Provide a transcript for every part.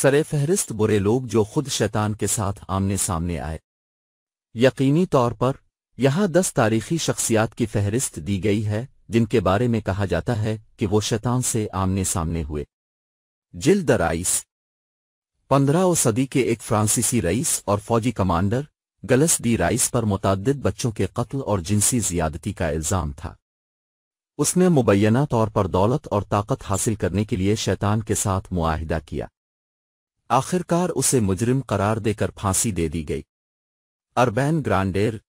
सरे फहरिस्त बुरे लोग जो खुद शैतान के साथ आमने सामने आए यकीनी तौर पर यहाँ दस तारीखी शख्सियात की फहरिस्त दी गई है जिनके बारे में कहा जाता है कि वो शैतान से आमने सामने हुए जिल द राइस पंद्रह सदी के एक फ्रांसीसी रईस और फौजी कमांडर गलस डी राइस पर मुतद बच्चों के कत्ल और जिनसी ज्यादती का इल्ज़ाम था उसने मुबैना तौर पर दौलत और ताकत हासिल करने के लिए शैतान के साथ मुआहदा किया आखिरकार उसे मुजरिम करार देकर फांसी दे दी गई अरबैन ग्रांडेर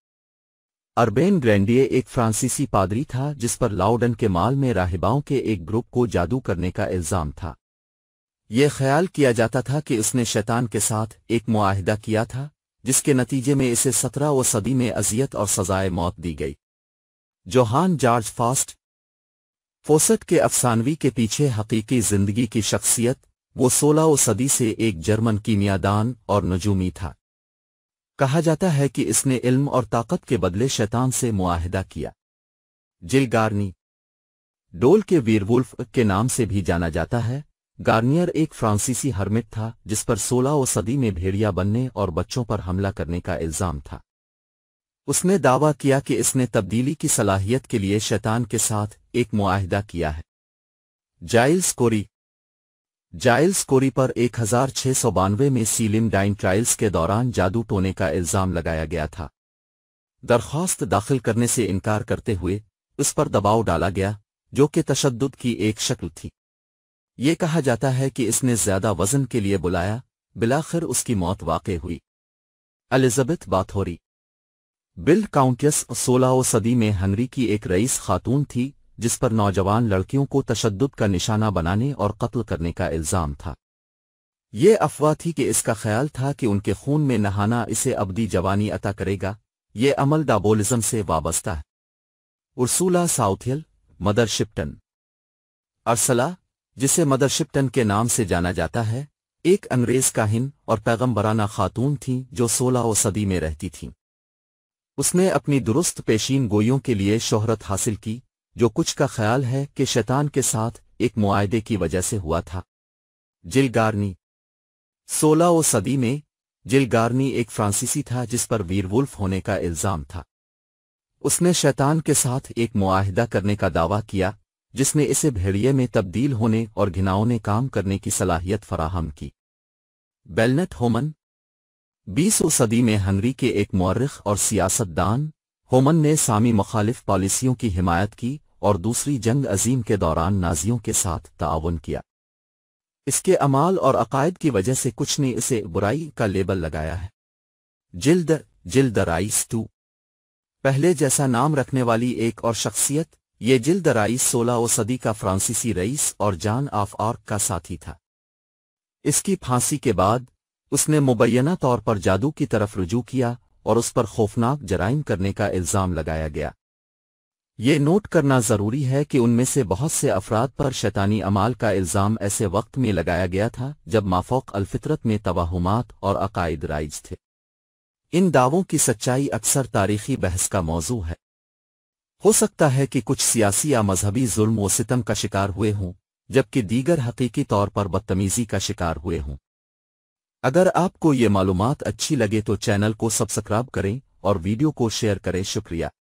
अरबेन ग्रैंडिये एक फ्रांसीसी पादरी था जिस पर लाउडन के माल में राहिबाओं के एक ग्रुप को जादू करने का इल्ज़ाम था यह ख्याल किया जाता था कि उसने शैतान के साथ एक मुआहदा किया था जिसके नतीजे में इसे सत्रह व सदी में अजियत और सजाए मौत दी गई जोहान जॉर्ज फास्ट फोसट के अफसानवी के पीछे हकीकी जिंदगी की शख्सियत वो सोलह सदी से एक जर्मन कीमियादान और नजूमी था कहा जाता है कि इसने इल्म और ताकत के बदले शैतान से मुआहदा किया जिल गार्नी डोल के वीरवुल्फ के नाम से भी जाना जाता है गार्नियर एक फ्रांसीसी हर्मिट था जिस पर सोलह सदी में भेड़िया बनने और बच्चों पर हमला करने का इल्जाम था उसने दावा किया कि इसने तब्दीली की सलाहियत के लिए शैतान के साथ एक मुआहदा किया है जाइल्स कोरी जाइल्स कोरी पर एक हजार छह सौ बानवे में सीलिम डाइन ट्रायल्स के दौरान जादू टोने का इल्ज़ाम लगाया गया था दरख्वास्त दाखिल करने से इनकार करते हुए उस पर दबाव डाला गया जो कि तशद की एक शक्ल थी ये कहा जाता है कि इसने ज्यादा वजन के लिए बुलाया बिलाखिर उसकी मौत वाक़ हुई एलिजबेथ बाथोरी बिल काउंटियस सोलह सदी में हनरी की एक रईस खातून थी जिस पर नौजवान लड़कियों को तशद का निशाना बनाने और कत्ल करने का इल्ज़ाम था ये अफवाह थी कि इसका ख्याल था कि उनके खून में नहाना इसे अबदी जवानी अता करेगा ये अमल डाबोलिज्म से वाबस्ता है उर्सूला साउथियल मदर शिप्टन अरसला जिसे मदर शिप्टन के नाम से जाना जाता है एक अंग्रेज काहिन और पैगम्बराना खातून थीं जो सोलह सदी में रहती थी उसने अपनी दुरुस्त पेशीन गोइयों के लिए शोहरत हासिल की जो कुछ का ख्याल है कि शैतान के साथ एक मुआदे की वजह से हुआ था जिलगारनी सोलह सदी में जिलगार्नी एक फ्रांसीसी था जिस पर वीरवुल्फ होने का इल्ज़ाम था उसने शैतान के साथ एक मुआहदा करने का दावा किया जिसने इसे भेड़िए में तब्दील होने और ने काम करने की सलाहियत फराहम की बेलनेट होमन बीसों सदी में हनरी के एक मौरख और सियासतदान होमन ने सामी मुखालिफ पॉलिसियों की हिमायत की और दूसरी जंग अजीम के दौरान नाजियों के साथ ताउन किया इसके अमाल और अकायद की वजह से कुछ ने इसे बुराई का लेबल लगाया है जिल्द जिल्द राइस टू पहले जैसा नाम रखने वाली एक और शख्सियत ये जिल्द राइस सोलह सदी का फ्रांसीसी रईस और जान ऑफ आर्क का साथी था इसकी फांसी के बाद उसने मुबैना तौर पर जादू की तरफ रुजू किया और उस पर खौफनाक जराइम करने का इल्ज़ाम लगाया गया ये नोट करना ज़रूरी है कि उनमें से बहुत से अफराद पर शैतानी अमाल का इल्ज़ाम ऐसे वक्त में लगाया गया था जब माफोक अलफितरत में तवाहुमात और अकायद राइज थे इन दावों की सच्चाई अक्सर तारीखी बहस का मौजू है हो सकता है कि कुछ सियासी या मजहबी जुल्म व सितम का शिकार हुए हों जबकि दीगर हकीकी तौर पर बदतमीजी का शिकार हुए हों अगर आपको ये मालूमात अच्छी लगे तो चैनल को सब्सक्राइब करें और वीडियो को शेयर करें शुक्रिया